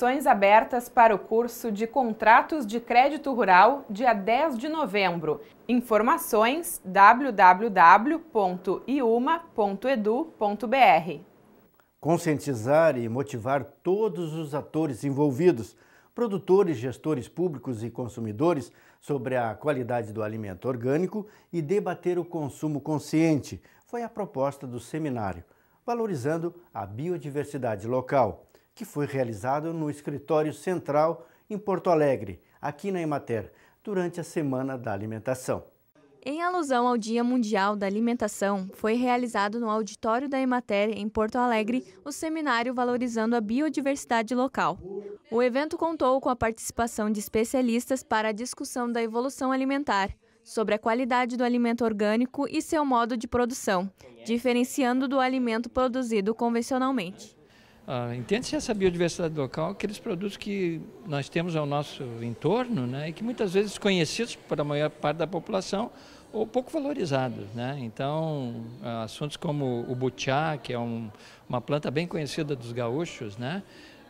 inscrições abertas para o curso de Contratos de Crédito Rural, dia 10 de novembro. Informações www.iuma.edu.br. Conscientizar e motivar todos os atores envolvidos, produtores, gestores públicos e consumidores, sobre a qualidade do alimento orgânico e debater o consumo consciente foi a proposta do seminário, valorizando a biodiversidade local que foi realizado no escritório central em Porto Alegre, aqui na Emater, durante a Semana da Alimentação. Em alusão ao Dia Mundial da Alimentação, foi realizado no auditório da Emater, em Porto Alegre, o seminário valorizando a biodiversidade local. O evento contou com a participação de especialistas para a discussão da evolução alimentar, sobre a qualidade do alimento orgânico e seu modo de produção, diferenciando do alimento produzido convencionalmente. Ah, entende-se essa biodiversidade local, aqueles produtos que nós temos ao nosso entorno né, e que muitas vezes conhecidos para a maior parte da população ou pouco valorizados. Né? Então, ah, assuntos como o butiá, que é um, uma planta bem conhecida dos gaúchos, né?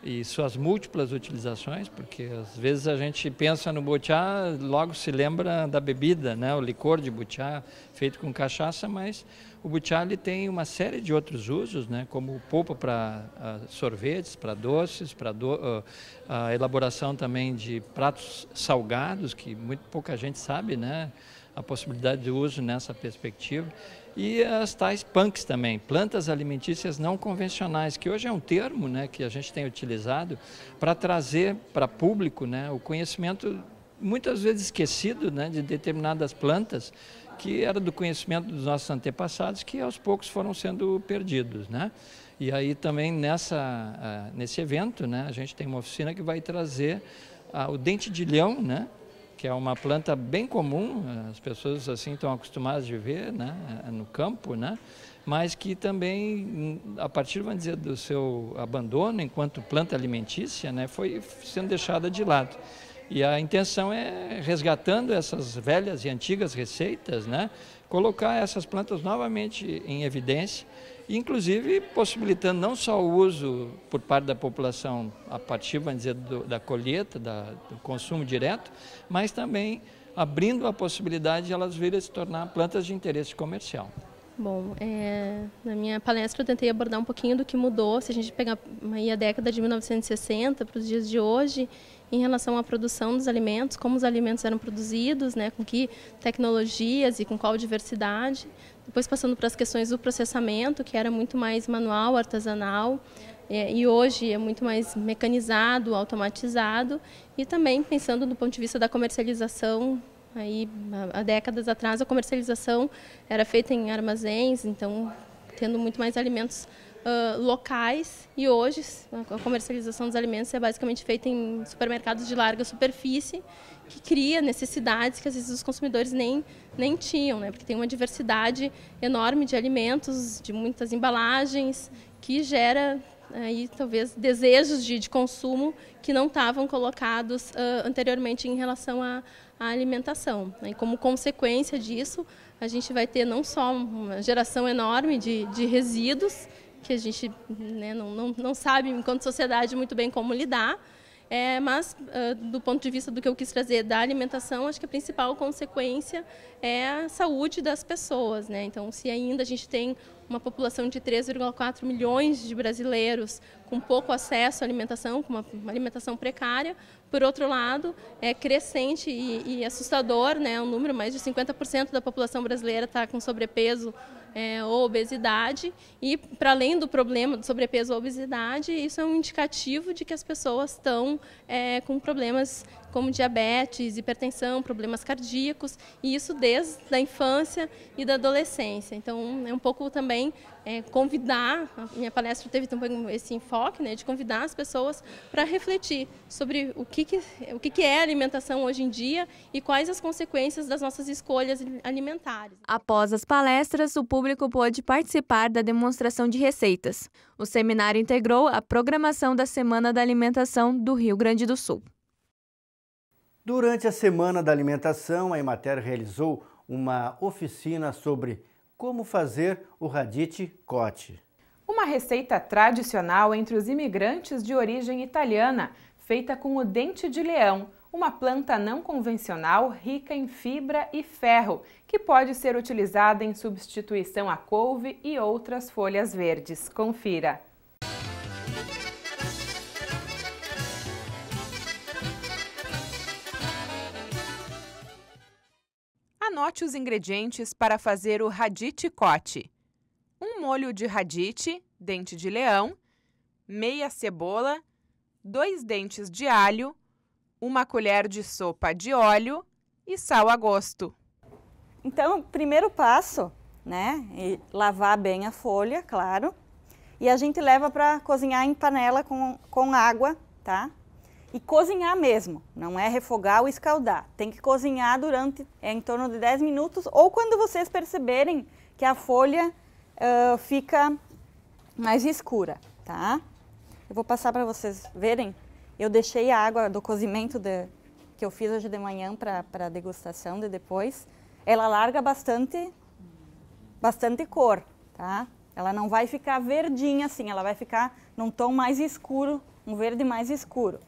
e suas múltiplas utilizações, porque às vezes a gente pensa no butiá, logo se lembra da bebida, né? o licor de butiá feito com cachaça, mas o butiá ele tem uma série de outros usos, né? como polpa para uh, sorvetes, para doces, para do, uh, a elaboração também de pratos salgados, que muito pouca gente sabe, né? a possibilidade de uso nessa perspectiva. E as tais punks também, plantas alimentícias não convencionais, que hoje é um termo né, que a gente tem utilizado para trazer para público né, o conhecimento muitas vezes esquecido né, de determinadas plantas que era do conhecimento dos nossos antepassados que aos poucos foram sendo perdidos, né? E aí também nessa ah, nesse evento, né, a gente tem uma oficina que vai trazer ah, o dente de leão, né? que é uma planta bem comum, as pessoas assim estão acostumadas de ver, né, no campo, né, mas que também a partir, vamos dizer, do seu abandono enquanto planta alimentícia, né, foi sendo deixada de lado. E a intenção é resgatando essas velhas e antigas receitas, né, colocar essas plantas novamente em evidência, inclusive possibilitando não só o uso por parte da população a partir, vamos dizer, do, da colheita, da, do consumo direto, mas também abrindo a possibilidade de elas virem se tornar plantas de interesse comercial. Bom, é, na minha palestra eu tentei abordar um pouquinho do que mudou, se a gente pegar aí a década de 1960 para os dias de hoje, em relação à produção dos alimentos, como os alimentos eram produzidos, né, com que tecnologias e com qual diversidade. Depois passando para as questões do processamento, que era muito mais manual, artesanal, é, e hoje é muito mais mecanizado, automatizado, e também pensando do ponto de vista da comercialização Aí, há décadas atrás, a comercialização era feita em armazéns, então tendo muito mais alimentos uh, locais. E hoje, a comercialização dos alimentos é basicamente feita em supermercados de larga superfície, que cria necessidades que às vezes os consumidores nem, nem tinham, né? porque tem uma diversidade enorme de alimentos, de muitas embalagens, que gera aí né, talvez desejos de, de consumo que não estavam colocados uh, anteriormente em relação à, à alimentação. Né. E como consequência disso, a gente vai ter não só uma geração enorme de, de resíduos, que a gente né, não, não, não sabe, enquanto sociedade, muito bem como lidar, é, mas, uh, do ponto de vista do que eu quis trazer da alimentação, acho que a principal consequência é a saúde das pessoas. Né? Então, se ainda a gente tem uma população de 3,4 milhões de brasileiros com pouco acesso à alimentação, com uma, alimentação precária. Por outro lado, é crescente e, e assustador, né, o número mais de 50% da população brasileira está com sobrepeso é, ou obesidade. E, para além do problema do sobrepeso ou obesidade, isso é um indicativo de que as pessoas estão é, com problemas como diabetes, hipertensão, problemas cardíacos, e isso desde a infância e da adolescência. Então, é um pouco também é, convidar, a minha palestra teve também esse enfoque, né, de convidar as pessoas para refletir sobre o que, que o que, que, é alimentação hoje em dia e quais as consequências das nossas escolhas alimentares. Após as palestras, o público pôde participar da demonstração de receitas. O seminário integrou a programação da Semana da Alimentação do Rio Grande do Sul. Durante a Semana da Alimentação, a Emater realizou uma oficina sobre como fazer o radite cote. Uma receita tradicional entre os imigrantes de origem italiana, feita com o dente de leão, uma planta não convencional rica em fibra e ferro, que pode ser utilizada em substituição à couve e outras folhas verdes. Confira! Anote os ingredientes para fazer o radite Um molho de radite, dente de leão, meia cebola, dois dentes de alho, uma colher de sopa de óleo e sal a gosto. Então, primeiro passo, né, é lavar bem a folha, claro, e a gente leva para cozinhar em panela com, com água, tá? e cozinhar mesmo, não é refogar ou escaldar. Tem que cozinhar durante é, em torno de 10 minutos ou quando vocês perceberem que a folha uh, fica mais escura, tá? Eu vou passar para vocês verem. Eu deixei a água do cozimento de, que eu fiz hoje de manhã para degustação de depois. Ela larga bastante, bastante cor, tá? Ela não vai ficar verdinha assim, ela vai ficar num tom mais escuro, um verde mais escuro.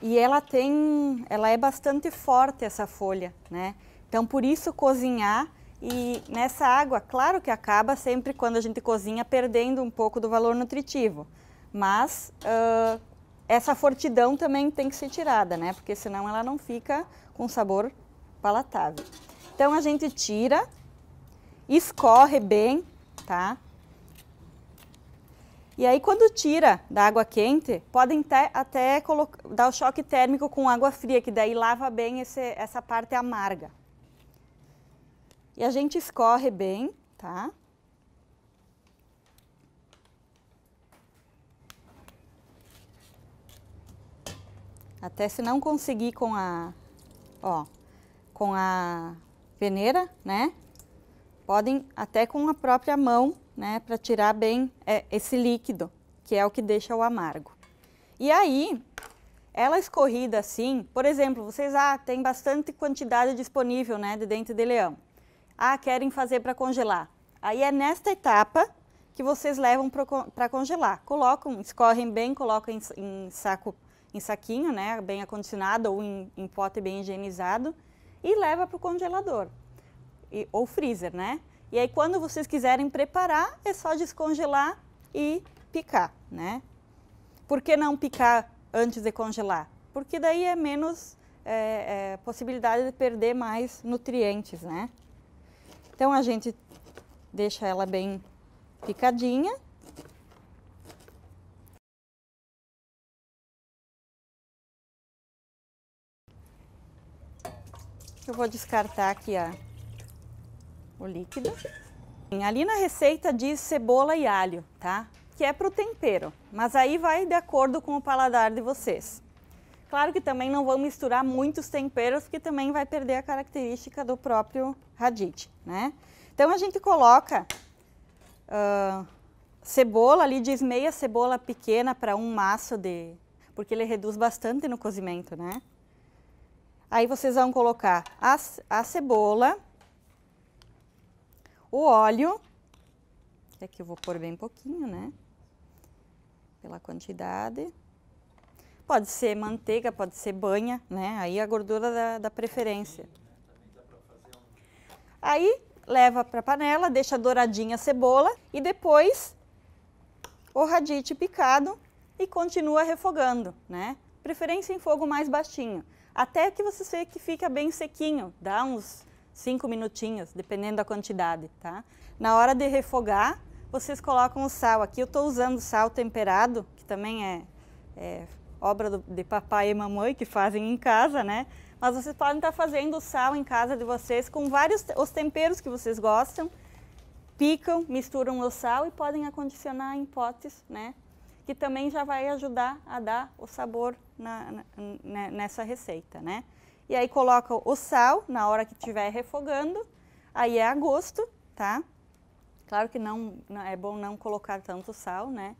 E ela tem, ela é bastante forte essa folha, né? Então por isso cozinhar e nessa água, claro que acaba sempre quando a gente cozinha perdendo um pouco do valor nutritivo, mas uh, essa fortidão também tem que ser tirada, né? Porque senão ela não fica com sabor palatável. Então a gente tira, escorre bem, tá? E aí, quando tira da água quente, podem até dar o choque térmico com água fria, que daí lava bem esse, essa parte amarga. E a gente escorre bem, tá? Até se não conseguir com a, ó, com a peneira, né? Podem até com a própria mão né, para tirar bem é, esse líquido, que é o que deixa o amargo. E aí, ela escorrida assim, por exemplo, vocês ah, tem bastante quantidade disponível né, de dente de leão. Ah, querem fazer para congelar. Aí é nesta etapa que vocês levam para congelar. Colocam, escorrem bem, colocam em, em, saco, em saquinho, né, bem acondicionado ou em, em pote bem higienizado e leva para o congelador e, ou freezer, né? E aí, quando vocês quiserem preparar, é só descongelar e picar, né? Por que não picar antes de congelar? Porque daí é menos é, é, possibilidade de perder mais nutrientes, né? Então, a gente deixa ela bem picadinha. Eu vou descartar aqui a o líquido. Ali na receita diz cebola e alho, tá? Que é para o tempero, mas aí vai de acordo com o paladar de vocês. Claro que também não vão misturar muitos temperos, porque também vai perder a característica do próprio radite, né? Então a gente coloca uh, cebola, ali diz meia cebola pequena para um maço de... porque ele reduz bastante no cozimento, né? Aí vocês vão colocar a, a cebola, o óleo, que aqui eu vou pôr bem pouquinho, né? Pela quantidade. Pode ser manteiga, pode ser banha, né? Aí a gordura da, da preferência. Aí leva para panela, deixa douradinha a cebola e depois o radite picado e continua refogando, né? Preferência em fogo mais baixinho, até que você vê que fica bem sequinho, dá uns cinco minutinhos, dependendo da quantidade, tá? Na hora de refogar, vocês colocam o sal. Aqui eu estou usando sal temperado, que também é, é obra do, de papai e mamãe que fazem em casa, né? Mas vocês podem estar tá fazendo o sal em casa de vocês com vários os temperos que vocês gostam. Picam, misturam o sal e podem acondicionar em potes, né? Que também já vai ajudar a dar o sabor na, na, nessa receita, né? E aí coloca o sal na hora que estiver refogando. Aí é a gosto, tá? Claro que não, não é bom não colocar tanto sal, né?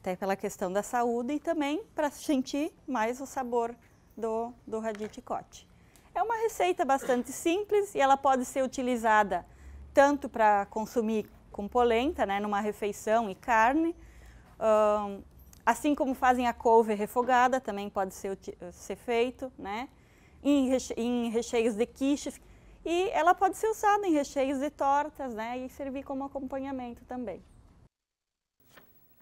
Até pela questão da saúde e também para sentir mais o sabor do, do radite É uma receita bastante simples e ela pode ser utilizada tanto para consumir com polenta, né, numa refeição e carne, um, assim como fazem a couve refogada, também pode ser, ser feito, né? em, reche em recheios de quiches. E ela pode ser usada em recheios de tortas, né? E servir como acompanhamento também.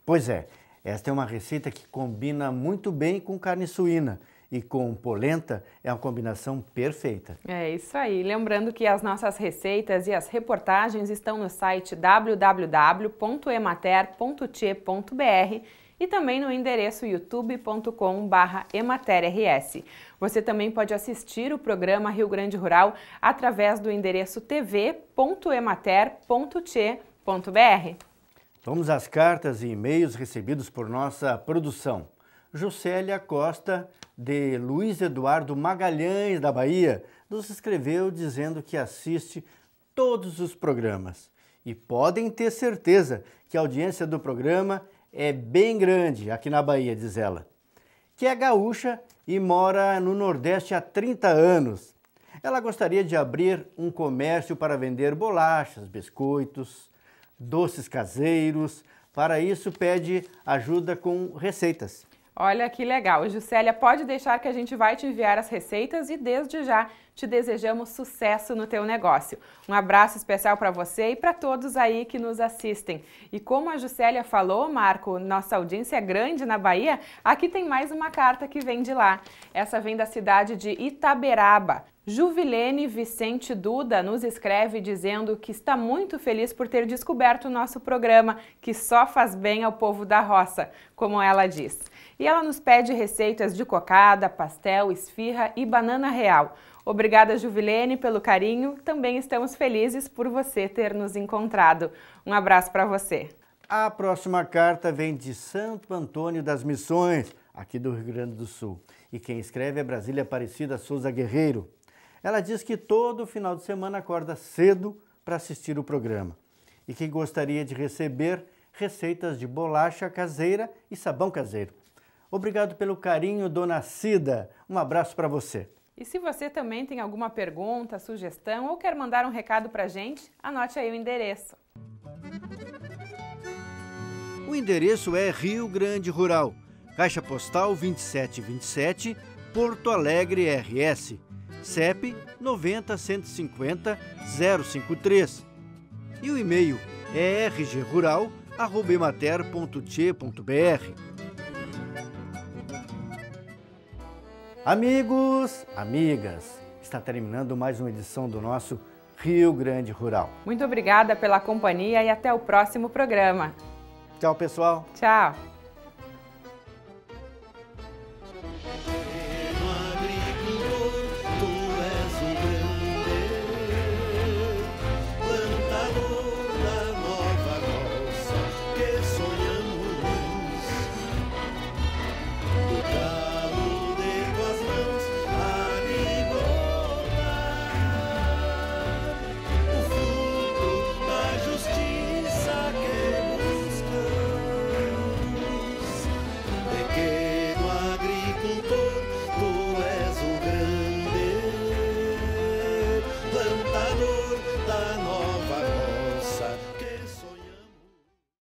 Pois é, esta é uma receita que combina muito bem com carne suína e com polenta é uma combinação perfeita. É isso aí. Lembrando que as nossas receitas e as reportagens estão no site www.emater.te.br e também no endereço youtube.com/ematérRS. Você também pode assistir o programa Rio Grande Rural através do endereço tv.emater.tche.br. Vamos às cartas e e-mails recebidos por nossa produção. Juscelia Costa, de Luiz Eduardo Magalhães, da Bahia, nos escreveu dizendo que assiste todos os programas. E podem ter certeza que a audiência do programa é bem grande aqui na Bahia, diz ela, que é gaúcha e mora no Nordeste há 30 anos. Ela gostaria de abrir um comércio para vender bolachas, biscoitos, doces caseiros. Para isso, pede ajuda com receitas. Olha que legal. Juscelia, pode deixar que a gente vai te enviar as receitas e desde já te desejamos sucesso no teu negócio. Um abraço especial para você e para todos aí que nos assistem. E como a Juscelia falou, Marco, nossa audiência é grande na Bahia, aqui tem mais uma carta que vem de lá. Essa vem da cidade de Itaberaba. Juvilene Vicente Duda nos escreve dizendo que está muito feliz por ter descoberto o nosso programa, que só faz bem ao povo da roça, como ela diz. E ela nos pede receitas de cocada, pastel, esfirra e banana real. Obrigada, Juvilene, pelo carinho. Também estamos felizes por você ter nos encontrado. Um abraço para você. A próxima carta vem de Santo Antônio das Missões, aqui do Rio Grande do Sul. E quem escreve é Brasília Aparecida Souza Guerreiro. Ela diz que todo final de semana acorda cedo para assistir o programa e que gostaria de receber receitas de bolacha caseira e sabão caseiro. Obrigado pelo carinho, dona Cida. Um abraço para você. E se você também tem alguma pergunta, sugestão ou quer mandar um recado para a gente, anote aí o endereço. O endereço é Rio Grande Rural, Caixa Postal 2727, Porto Alegre RS, CEP 90150 053. E o e-mail é rgrural.emater.t.br. Amigos, amigas, está terminando mais uma edição do nosso Rio Grande Rural. Muito obrigada pela companhia e até o próximo programa. Tchau, pessoal. Tchau.